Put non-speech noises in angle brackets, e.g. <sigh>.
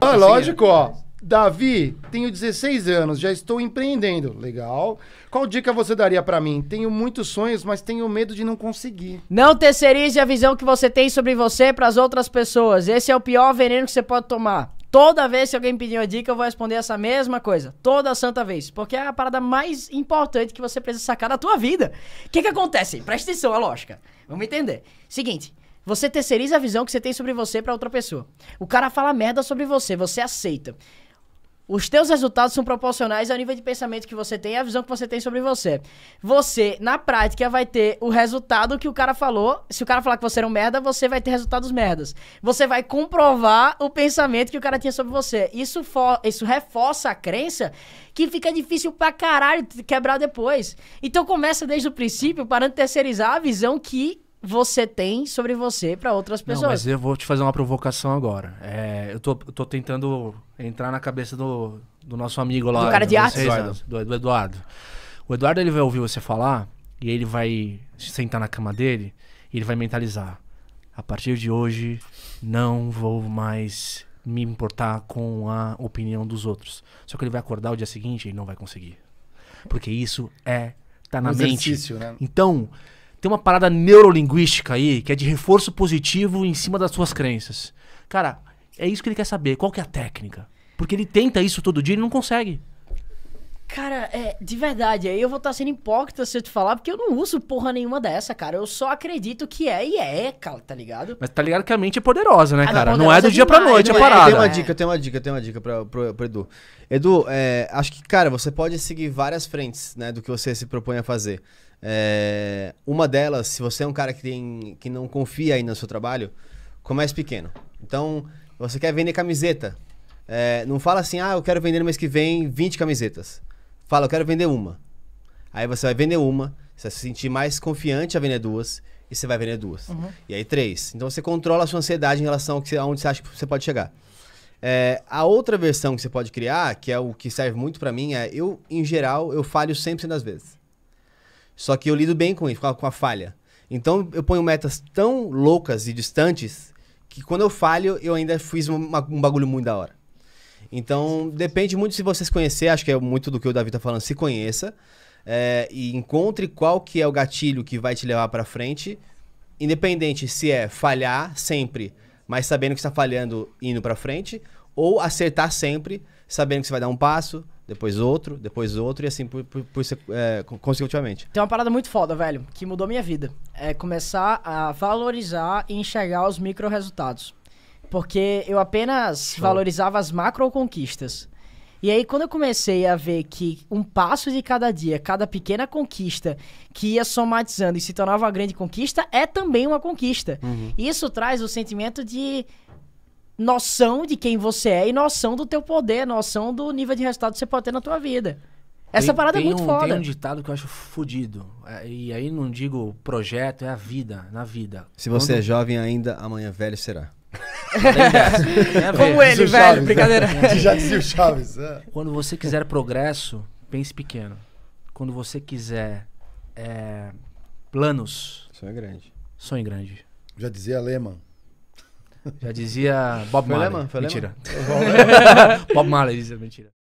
Ah, assim, lógico, ó. Né? Davi, tenho 16 anos, já estou empreendendo. Legal. Qual dica você daria para mim? Tenho muitos sonhos, mas tenho medo de não conseguir. Não terceirize a visão que você tem sobre você para as outras pessoas. Esse é o pior veneno que você pode tomar. Toda vez que alguém pedir uma dica, eu vou responder essa mesma coisa. Toda santa vez. Porque é a parada mais importante que você precisa sacar da tua vida. O que que acontece? Presta atenção, a é lógica. Vamos entender. Seguinte, você terceiriza a visão que você tem sobre você para outra pessoa. O cara fala merda sobre você, você aceita. Os teus resultados são proporcionais ao nível de pensamento que você tem e à visão que você tem sobre você. Você, na prática, vai ter o resultado que o cara falou. Se o cara falar que você era um merda, você vai ter resultados merdas. Você vai comprovar o pensamento que o cara tinha sobre você. Isso, for, isso reforça a crença que fica difícil pra caralho quebrar depois. Então começa desde o princípio, parando de terceirizar a visão que você tem sobre você para outras pessoas. Não, mas eu vou te fazer uma provocação agora. É, eu, tô, eu tô tentando entrar na cabeça do, do nosso amigo lá. Do cara de arte. Eduardo. Do, do, Eduardo. O Eduardo ele vai ouvir você falar e ele vai se sentar na cama dele e ele vai mentalizar. A partir de hoje, não vou mais me importar com a opinião dos outros. Só que ele vai acordar o dia seguinte e não vai conseguir. Porque isso é... Tá na um mente. Né? Então tem uma parada neurolinguística aí, que é de reforço positivo em cima das suas crenças. Cara, é isso que ele quer saber. Qual que é a técnica? Porque ele tenta isso todo dia e não consegue. Cara, é, de verdade, aí eu vou estar sendo hipócrita se eu te falar, porque eu não uso porra nenhuma dessa, cara. Eu só acredito que é e é, cara, tá ligado? Mas tá ligado que a mente é poderosa, né, é cara? não, não é do dia demais, pra noite, é, parada. eu né? tenho uma dica, eu tenho uma dica, eu tenho uma dica pra, pro, pro Edu. Edu, é, acho que, cara, você pode seguir várias frentes, né, do que você se propõe a fazer. É, uma delas, se você é um cara que, tem, que não confia aí no seu trabalho, comece pequeno. Então, você quer vender camiseta. É, não fala assim, ah, eu quero vender no mês que vem 20 camisetas fala, eu quero vender uma. Aí você vai vender uma, você vai se sentir mais confiante a vender duas, e você vai vender duas. Uhum. E aí três. Então você controla a sua ansiedade em relação ao que, aonde você acha que você pode chegar. É, a outra versão que você pode criar, que é o que serve muito para mim, é eu, em geral, eu falho sempre das vezes. Só que eu lido bem com isso, com a falha. Então eu ponho metas tão loucas e distantes que quando eu falho, eu ainda fiz um bagulho muito da hora. Então, depende muito se vocês conhecer, acho que é muito do que o Davi tá falando, se conheça. É, e encontre qual que é o gatilho que vai te levar para frente, independente se é falhar sempre, mas sabendo que está falhando indo para frente, ou acertar sempre, sabendo que você vai dar um passo, depois outro, depois outro, e assim por, por, por é, consecutivamente. Tem uma parada muito foda, velho, que mudou minha vida. É começar a valorizar e enxergar os micro resultados. Porque eu apenas Show. valorizava as macro conquistas. E aí, quando eu comecei a ver que um passo de cada dia, cada pequena conquista que ia somatizando e se tornava uma grande conquista, é também uma conquista. Uhum. Isso traz o sentimento de noção de quem você é e noção do teu poder, noção do nível de resultado que você pode ter na tua vida. Essa tem, parada é tem é muito um, foda. Tem um ditado que eu acho fodido. É, e aí não digo projeto, é a vida, na vida. Se você é Quando... é jovem ainda, amanhã velho será. É, Como ele, velho. Né? brincadeira. <laughs> Já dizia o Chaves. É. Quando você quiser progresso, pense pequeno. Quando você quiser é, planos. Sonho é grande. Sonho grande. Já dizia Lehman. Já dizia Bob Marley. Lehman? Foi mentira. <laughs> Bob Marley dizia mentira.